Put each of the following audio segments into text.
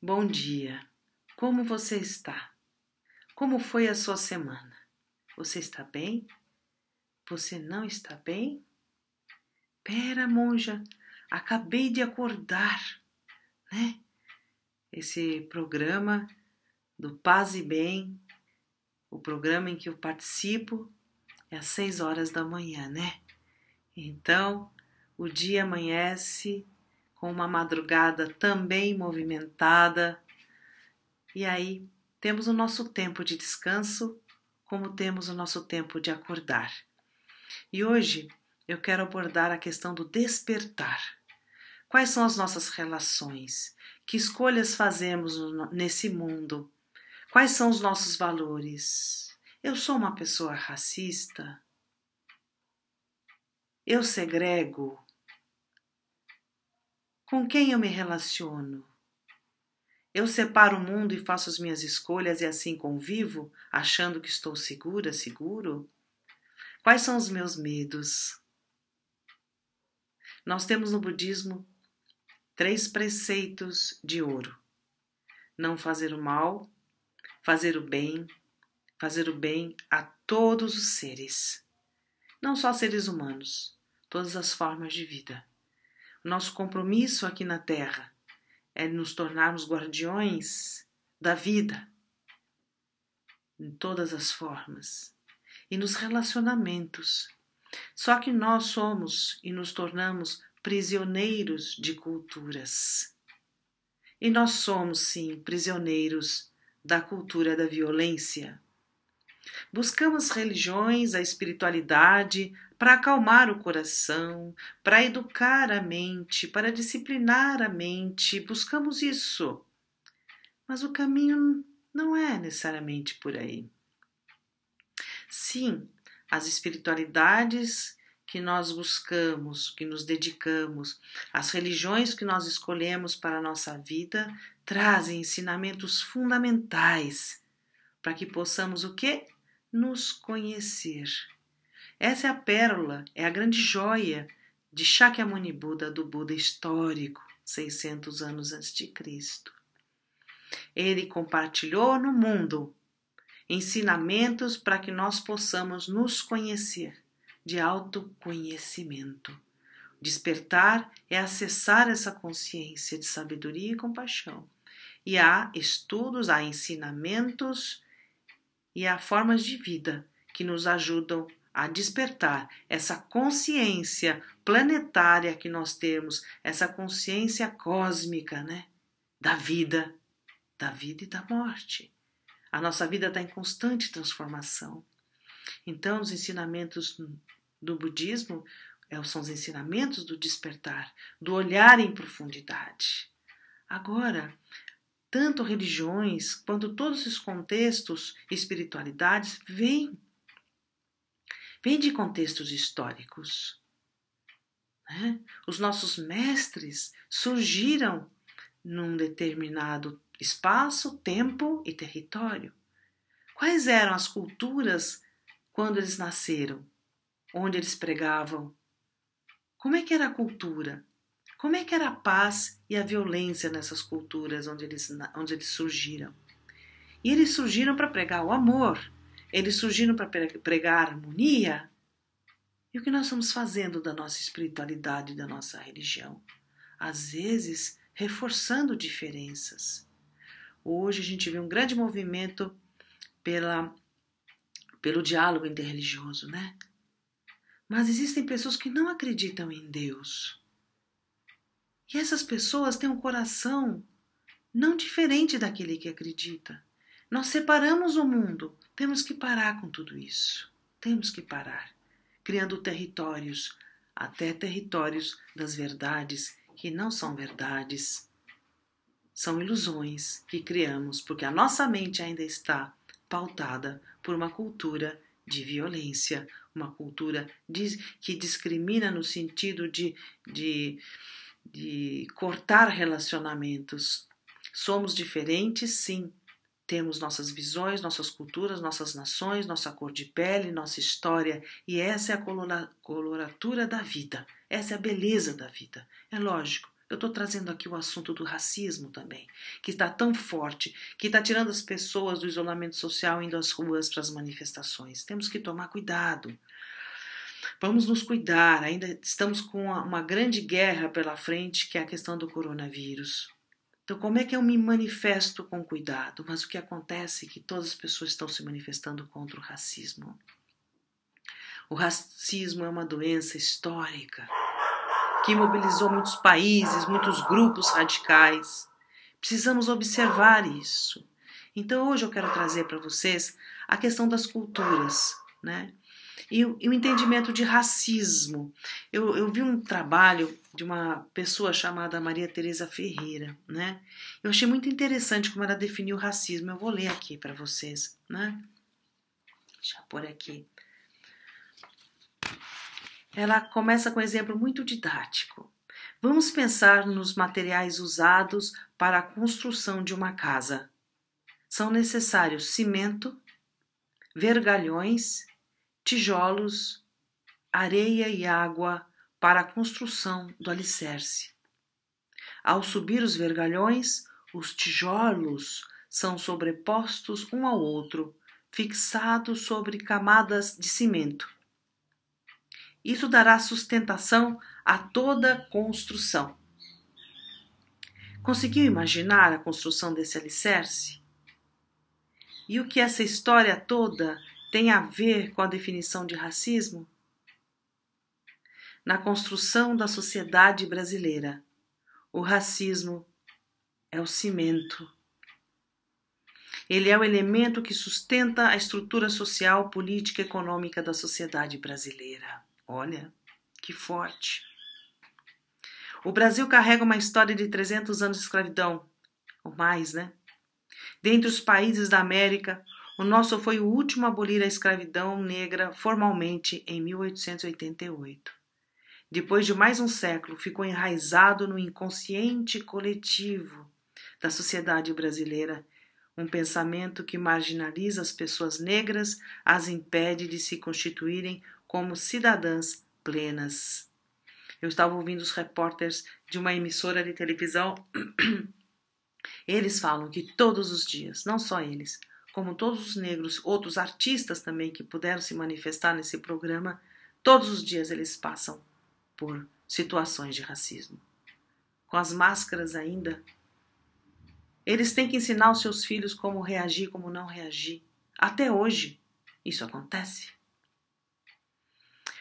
Bom dia. Como você está? Como foi a sua semana? Você está bem? Você não está bem? Pera, monja, acabei de acordar, né? Esse programa do Paz e Bem, o programa em que eu participo, é às seis horas da manhã, né? Então, o dia amanhece com uma madrugada também movimentada. E aí temos o nosso tempo de descanso, como temos o nosso tempo de acordar. E hoje eu quero abordar a questão do despertar. Quais são as nossas relações? Que escolhas fazemos nesse mundo? Quais são os nossos valores? Eu sou uma pessoa racista? Eu segrego? Com quem eu me relaciono? Eu separo o mundo e faço as minhas escolhas e assim convivo, achando que estou segura, seguro? Quais são os meus medos? Nós temos no budismo três preceitos de ouro: não fazer o mal, fazer o bem, fazer o bem a todos os seres, não só seres humanos, todas as formas de vida. Nosso compromisso aqui na Terra é nos tornarmos guardiões da vida em todas as formas e nos relacionamentos. Só que nós somos e nos tornamos prisioneiros de culturas. E nós somos, sim, prisioneiros da cultura da violência, Buscamos religiões, a espiritualidade, para acalmar o coração, para educar a mente, para disciplinar a mente. Buscamos isso. Mas o caminho não é necessariamente por aí. Sim, as espiritualidades que nós buscamos, que nos dedicamos, as religiões que nós escolhemos para a nossa vida trazem ensinamentos fundamentais para que possamos o quê? nos conhecer. Essa é a pérola, é a grande joia de Shakyamuni Buda, do Buda histórico, 600 anos antes de Cristo. Ele compartilhou no mundo ensinamentos para que nós possamos nos conhecer, de autoconhecimento. Despertar é acessar essa consciência de sabedoria e compaixão. E há estudos, há ensinamentos e há formas de vida que nos ajudam a despertar essa consciência planetária que nós temos, essa consciência cósmica, né? Da vida, da vida e da morte. A nossa vida está em constante transformação. Então, os ensinamentos do budismo é, são os ensinamentos do despertar, do olhar em profundidade. Agora, tanto religiões quanto todos os contextos e espiritualidades vêm vêm de contextos históricos. Né? Os nossos mestres surgiram num determinado espaço, tempo e território. Quais eram as culturas quando eles nasceram? Onde eles pregavam? Como é que era a cultura? Como é que era a paz e a violência nessas culturas onde eles, onde eles surgiram? E eles surgiram para pregar o amor, eles surgiram para pregar a harmonia. E o que nós estamos fazendo da nossa espiritualidade, da nossa religião? Às vezes, reforçando diferenças. Hoje a gente vê um grande movimento pela, pelo diálogo interreligioso, né? Mas existem pessoas que não acreditam em Deus. E essas pessoas têm um coração não diferente daquele que acredita. Nós separamos o mundo. Temos que parar com tudo isso. Temos que parar, criando territórios, até territórios das verdades que não são verdades. São ilusões que criamos porque a nossa mente ainda está pautada por uma cultura de violência, uma cultura que discrimina no sentido de, de de cortar relacionamentos. Somos diferentes, sim. Temos nossas visões, nossas culturas, nossas nações, nossa cor de pele, nossa história, e essa é a coloratura da vida, essa é a beleza da vida. É lógico, eu estou trazendo aqui o assunto do racismo também, que está tão forte, que está tirando as pessoas do isolamento social indo às ruas para as manifestações. Temos que tomar cuidado. Vamos nos cuidar, ainda estamos com uma grande guerra pela frente, que é a questão do coronavírus. Então, como é que eu me manifesto com cuidado? Mas o que acontece é que todas as pessoas estão se manifestando contra o racismo. O racismo é uma doença histórica que mobilizou muitos países, muitos grupos radicais. Precisamos observar isso. Então, hoje eu quero trazer para vocês a questão das culturas, né? e, e o entendimento de racismo. Eu, eu vi um trabalho de uma pessoa chamada Maria Teresa Ferreira, né? Eu achei muito interessante como ela definiu o racismo. Eu vou ler aqui para vocês, né? Deixa eu pôr aqui. Ela começa com um exemplo muito didático. Vamos pensar nos materiais usados para a construção de uma casa. São necessários cimento, vergalhões, tijolos, areia e água para a construção do alicerce. Ao subir os vergalhões, os tijolos são sobrepostos um ao outro, fixados sobre camadas de cimento. Isso dará sustentação a toda a construção. Conseguiu imaginar a construção desse alicerce? E o que essa história toda tem a ver com a definição de racismo? Na construção da sociedade brasileira, o racismo é o cimento. Ele é o elemento que sustenta a estrutura social, política e econômica da sociedade brasileira. Olha, que forte. O Brasil carrega uma história de 300 anos de escravidão, ou mais, né? Dentre os países da América, o nosso foi o último a abolir a escravidão negra formalmente em 1888. Depois de mais um século, ficou enraizado no inconsciente coletivo da sociedade brasileira um pensamento que marginaliza as pessoas negras, as impede de se constituírem como cidadãs plenas. Eu estava ouvindo os repórteres de uma emissora de televisão. Eles falam que todos os dias, não só eles, como todos os negros, outros artistas também que puderam se manifestar nesse programa, todos os dias eles passam por situações de racismo. Com as máscaras ainda, eles têm que ensinar os seus filhos como reagir, como não reagir. Até hoje, isso acontece.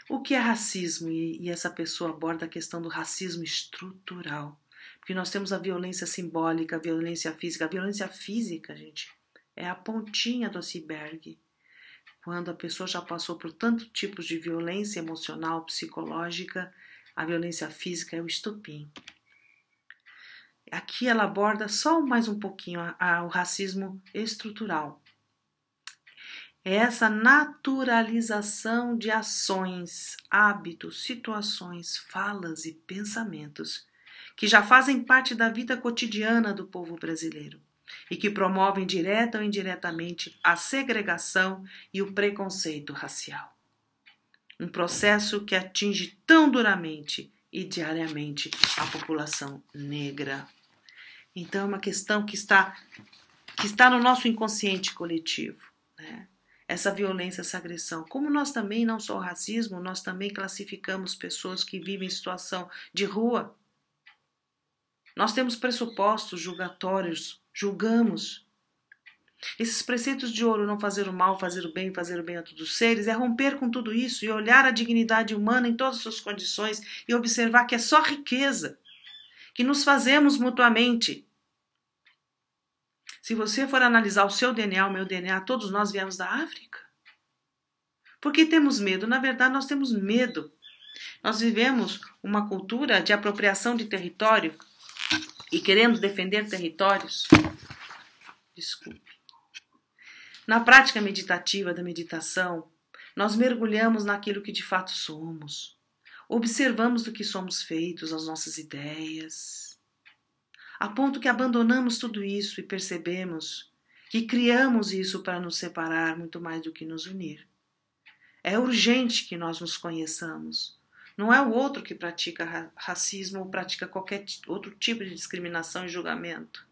O que é racismo? E, essa pessoa aborda a questão do racismo estrutural. Porque nós temos a violência simbólica, a violência física. A violência física, gente, é a pontinha do iceberg. Quando a pessoa já passou por tantos tipos de violência emocional, psicológica, a violência física é o estupim. Aqui ela aborda só mais um pouquinho a, a, o racismo estrutural. É essa naturalização de ações, hábitos, situações, falas e pensamentos que já fazem parte da vida cotidiana do povo brasileiro e que promovem direta ou indiretamente a segregação e o preconceito racial. Um processo que atinge tão duramente e diariamente a população negra. Então, é uma questão que está, que está no nosso inconsciente coletivo. Né? Essa violência, essa agressão. Como nós também, não só o racismo, nós também classificamos pessoas que vivem em situação de rua. Nós temos pressupostos julgatórios julgamos. Esses preceitos de ouro, não fazer o mal, fazer o bem, fazer o bem a todos os seres, é romper com tudo isso e olhar a dignidade humana em todas as suas condições e observar que é só riqueza, que nos fazemos mutuamente. Se você for analisar o seu DNA, o meu DNA, todos nós viemos da África. Porque temos medo? Na verdade, nós temos medo. Nós vivemos uma cultura de apropriação de território e queremos defender territórios, desculpe. Na prática meditativa da meditação, nós mergulhamos naquilo que de fato somos, observamos do que somos feitos, as nossas ideias, a ponto que abandonamos tudo isso e percebemos que criamos isso para nos separar muito mais do que nos unir. É urgente que nós nos conheçamos não é o outro que pratica racismo ou pratica qualquer outro tipo de discriminação e julgamento.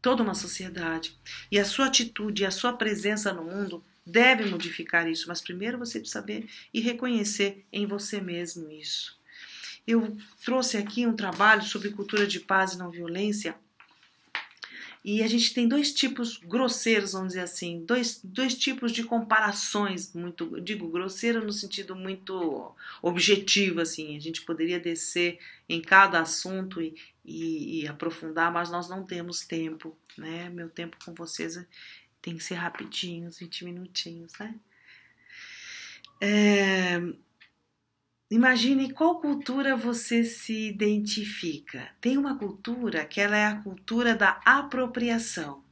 Toda uma sociedade. E a sua atitude e a sua presença no mundo deve modificar isso, mas primeiro você precisa saber e reconhecer em você mesmo isso. Eu trouxe aqui um trabalho sobre cultura de paz e não violência e a gente tem dois tipos grosseiros, vamos dizer assim, dois, dois tipos de comparações, muito, digo grosseiro no sentido muito objetivo, assim, a gente poderia descer em cada assunto e, e, e aprofundar, mas nós não temos tempo, né? Meu tempo com vocês tem que ser rapidinho, 20 minutinhos, né? É, Imagine qual cultura você se identifica. Tem uma cultura que ela é a cultura da apropriação.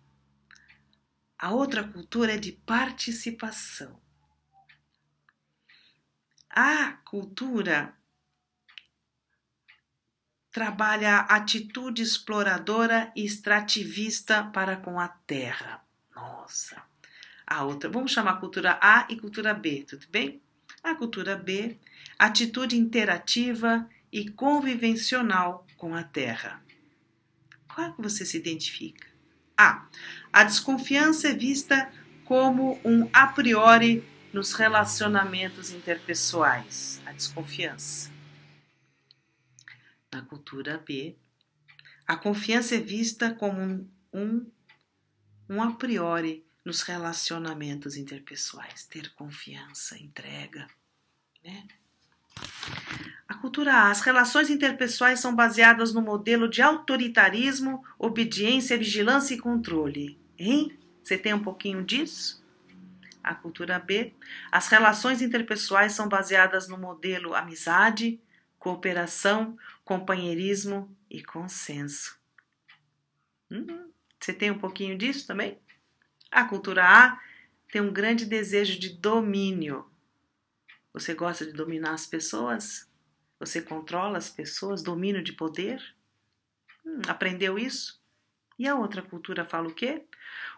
A outra cultura é de participação. A cultura trabalha a atitude exploradora e extrativista para com a terra. Nossa. A outra, vamos chamar cultura A e cultura B, tudo bem? A cultura B, atitude interativa e convivencional com a Terra. Qual é que você se identifica? A. A desconfiança é vista como um a priori nos relacionamentos interpessoais. A desconfiança. Na cultura B, a confiança é vista como um, um, um a priori nos relacionamentos interpessoais, ter confiança, entrega, né? A cultura A, as relações interpessoais são baseadas no modelo de autoritarismo, obediência, vigilância e controle. Hein? Você tem um pouquinho disso? A cultura B, as relações interpessoais são baseadas no modelo amizade, cooperação, companheirismo e consenso. Hum, você tem um pouquinho disso também? A cultura A tem um grande desejo de domínio. Você gosta de dominar as pessoas? Você controla as pessoas? Domínio de poder? Hum, aprendeu isso? E a outra cultura fala o quê?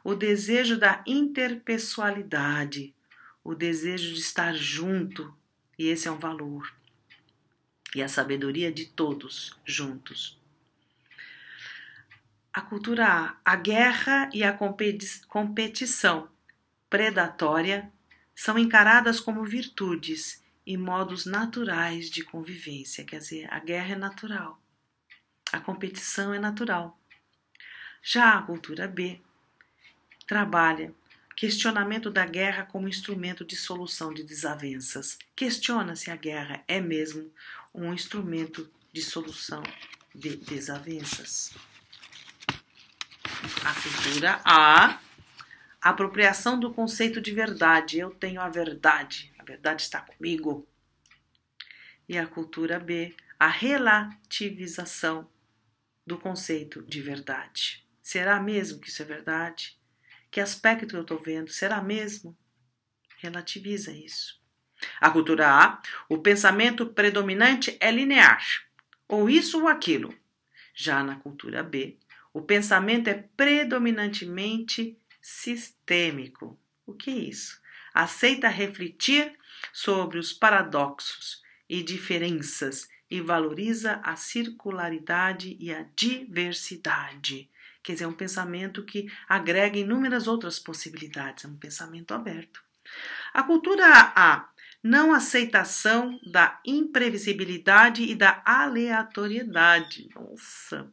O desejo da interpessoalidade, o desejo de estar junto, e esse é um valor. E a sabedoria de todos juntos a cultura A, a guerra e a competição predatória são encaradas como virtudes e modos naturais de convivência. Quer dizer, a guerra é natural, a competição é natural. Já a cultura B trabalha questionamento da guerra como instrumento de solução de desavenças. Questiona se a guerra é mesmo um instrumento de solução de desavenças a figura A, apropriação do conceito de verdade. Eu tenho a verdade, a verdade está comigo. E a cultura B, a relativização do conceito de verdade. Será mesmo que isso é verdade? Que aspecto eu estou vendo? Será mesmo? Relativiza isso. A cultura A, o pensamento predominante é linear, ou isso ou aquilo. Já na cultura B, o pensamento é predominantemente sistêmico. O que é isso? Aceita refletir sobre os paradoxos e diferenças e valoriza a circularidade e a diversidade. Quer dizer, é um pensamento que agrega inúmeras outras possibilidades, é um pensamento aberto. A cultura A, não aceitação da imprevisibilidade e da aleatoriedade. Nossa!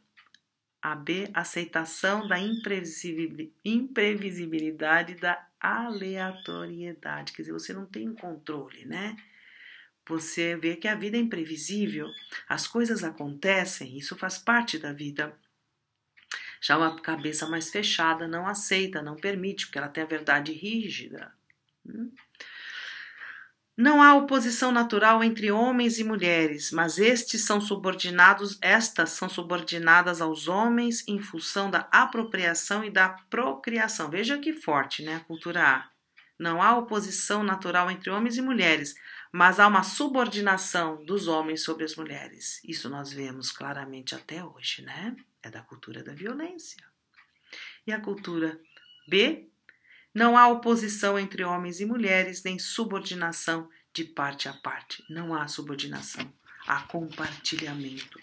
A B, aceitação da imprevisibilidade da aleatoriedade. Quer dizer, você não tem controle, né? Você vê que a vida é imprevisível, as coisas acontecem, isso faz parte da vida. Já uma cabeça mais fechada não aceita, não permite, porque ela tem a verdade rígida. Hum? Não há oposição natural entre homens e mulheres, mas estes são subordinados, estas são subordinadas aos homens em função da apropriação e da procriação. Veja que forte, né, a cultura A. Não há oposição natural entre homens e mulheres, mas há uma subordinação dos homens sobre as mulheres. Isso nós vemos claramente até hoje, né? É da cultura da violência. E a cultura B não há oposição entre homens e mulheres, nem subordinação de parte a parte. Não há subordinação, há compartilhamento.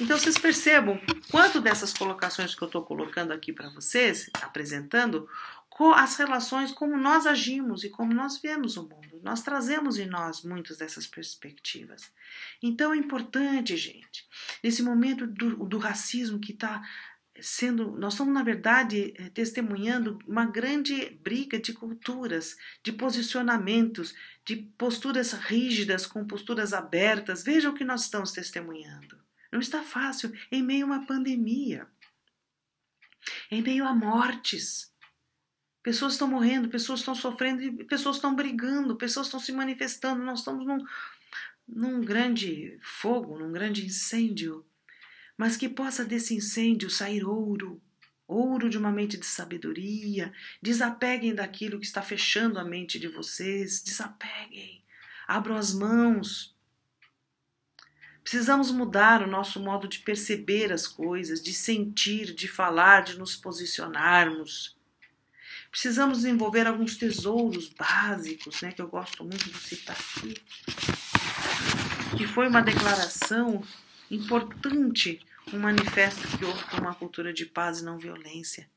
Então vocês percebam quanto dessas colocações que eu estou colocando aqui para vocês, apresentando, as relações, como nós agimos e como nós vemos o mundo. Nós trazemos em nós muitas dessas perspectivas. Então é importante, gente, nesse momento do, do racismo que está sendo, nós estamos na verdade eh, testemunhando uma grande briga de culturas, de posicionamentos, de posturas rígidas com posturas abertas. Veja o que nós estamos testemunhando. Não está fácil em meio a uma pandemia, em meio a mortes. Pessoas estão morrendo, pessoas estão sofrendo, pessoas estão brigando, pessoas estão se manifestando. Nós estamos num, num grande fogo, num grande incêndio mas que possa desse incêndio sair ouro, ouro de uma mente de sabedoria. Desapeguem daquilo que está fechando a mente de vocês, desapeguem, abram as mãos. Precisamos mudar o nosso modo de perceber as coisas, de sentir, de falar, de nos posicionarmos. Precisamos desenvolver alguns tesouros básicos, né, que eu gosto muito de citar aqui, que foi uma declaração Importante um manifesto que orca uma cultura de paz e não violência.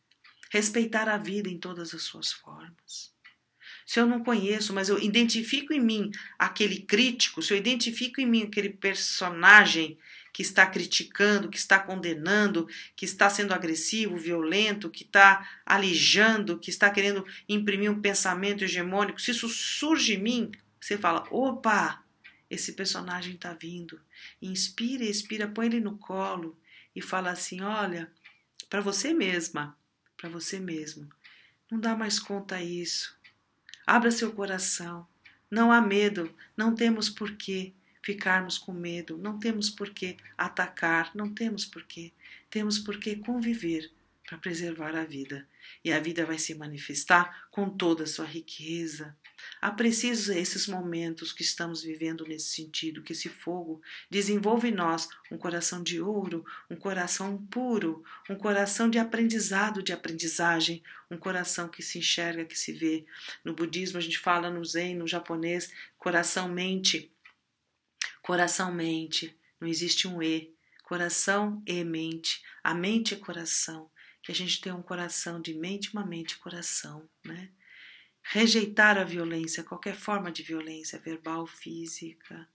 Respeitar a vida em todas as suas formas. Se eu não conheço, mas eu identifico em mim aquele crítico, se eu identifico em mim aquele personagem que está criticando, que está condenando, que está sendo agressivo, violento, que está alijando, que está querendo imprimir um pensamento hegemônico, se isso surge em mim, você fala: opa, esse personagem está vindo Inspira, expira, põe ele no colo e fala assim: olha, para você mesma, para você mesmo, não dá mais conta isso. Abra seu coração. Não há medo, não temos por que ficarmos com medo, não temos por que atacar, não temos por que. Temos por que conviver para preservar a vida. E a vida vai se manifestar com toda a sua riqueza, Aprecie esses momentos que estamos vivendo nesse sentido, que esse fogo desenvolve em nós um coração de ouro, um coração puro, um coração de aprendizado, de aprendizagem, um coração que se enxerga, que se vê. No budismo a gente fala no zen, no japonês, coração-mente. Coração-mente, não existe um e. Coração e mente. A mente é coração. Que a gente tem um coração de mente, uma mente coração, né? rejeitar a violência, qualquer forma de violência verbal, física.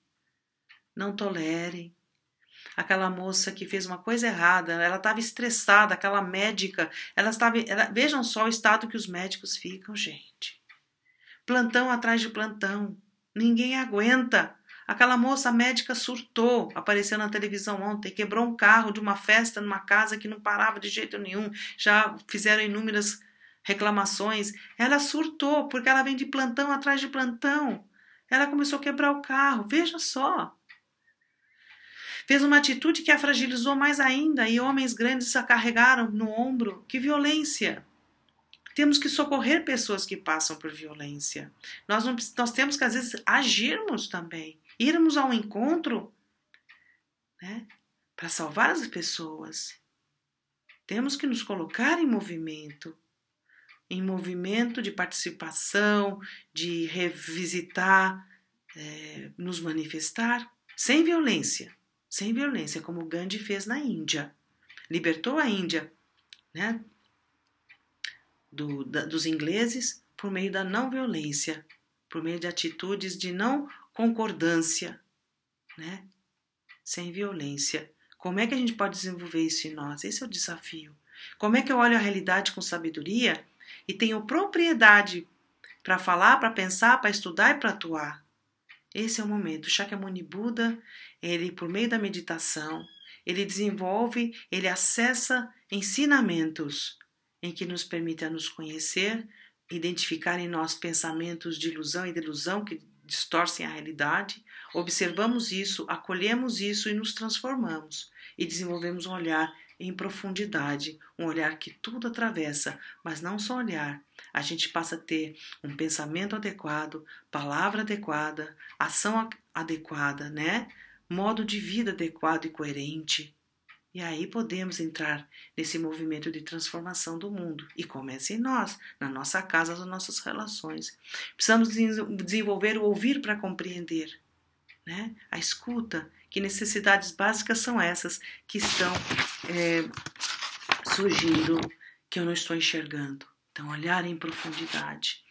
Não tolerem. Aquela moça que fez uma coisa errada, ela estava estressada, aquela médica, ela estava. Ela, vejam só o estado que os médicos ficam, gente. Plantão atrás de plantão. Ninguém aguenta. Aquela moça médica surtou, apareceu na televisão ontem, quebrou um carro de uma festa numa casa que não parava de jeito nenhum. Já fizeram inúmeras reclamações, ela surtou porque ela vem de plantão atrás de plantão. Ela começou a quebrar o carro, veja só. Fez uma atitude que a fragilizou mais ainda e homens grandes a carregaram no ombro. Que violência! Temos que socorrer pessoas que passam por violência. Nós, não, nós temos que, às vezes, agirmos também, irmos ao encontro né, para salvar as pessoas. Temos que nos colocar em movimento em movimento de participação, de revisitar, é, nos manifestar, sem violência, sem violência, como Gandhi fez na Índia. Libertou a Índia né, do, da, dos ingleses por meio da não violência, por meio de atitudes de não concordância, né, sem violência. Como é que a gente pode desenvolver isso em nós? Esse é o desafio. Como é que eu olho a realidade com sabedoria e tenho propriedade para falar, para pensar, para estudar e para atuar. Esse é o momento. O Shakyamuni Buda, ele por meio da meditação, ele desenvolve, ele acessa ensinamentos em que nos a nos conhecer, identificar em nós pensamentos de ilusão e delusão que distorcem a realidade, observamos isso, acolhemos isso e nos transformamos e desenvolvemos um olhar em profundidade, um olhar que tudo atravessa, mas não só olhar. A gente passa a ter um pensamento adequado, palavra adequada, ação adequada, né? Modo de vida adequado e coerente. E aí podemos entrar nesse movimento de transformação do mundo. E começa em nós, na nossa casa, nas nossas relações. Precisamos desenvolver o ouvir para compreender né? a escuta. Que necessidades básicas são essas que estão é, surgindo que eu não estou enxergando? Então, olhar em profundidade,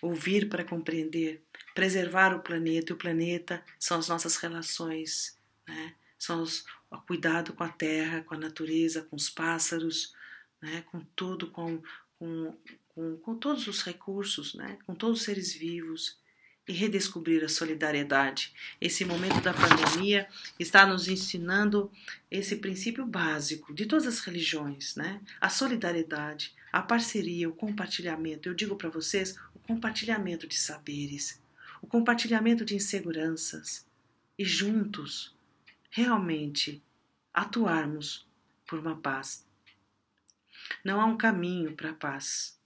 ouvir para compreender, preservar o planeta. E o planeta são as nossas relações, né? são os, o cuidado com a terra, com a natureza, com os pássaros, né? com tudo, com, com, com, com todos os recursos, né? com todos os seres vivos e redescobrir a solidariedade. Esse momento da pandemia está nos ensinando esse princípio básico de todas as religiões, né? A solidariedade, a parceria, o compartilhamento. Eu digo para vocês, o compartilhamento de saberes, o compartilhamento de inseguranças e juntos realmente atuarmos por uma paz. Não há um caminho para a paz.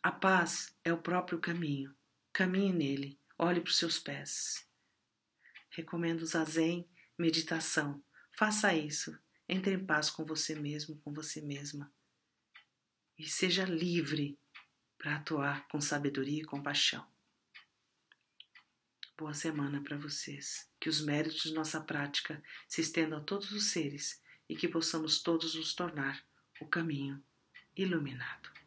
A paz é o próprio caminho. Caminhe nele Olhe para os seus pés. Recomendo o zazen, meditação. Faça isso. Entre em paz com você mesmo, com você mesma. E seja livre para atuar com sabedoria e compaixão. Boa semana para vocês. Que os méritos de nossa prática se estendam a todos os seres e que possamos todos nos tornar o caminho iluminado.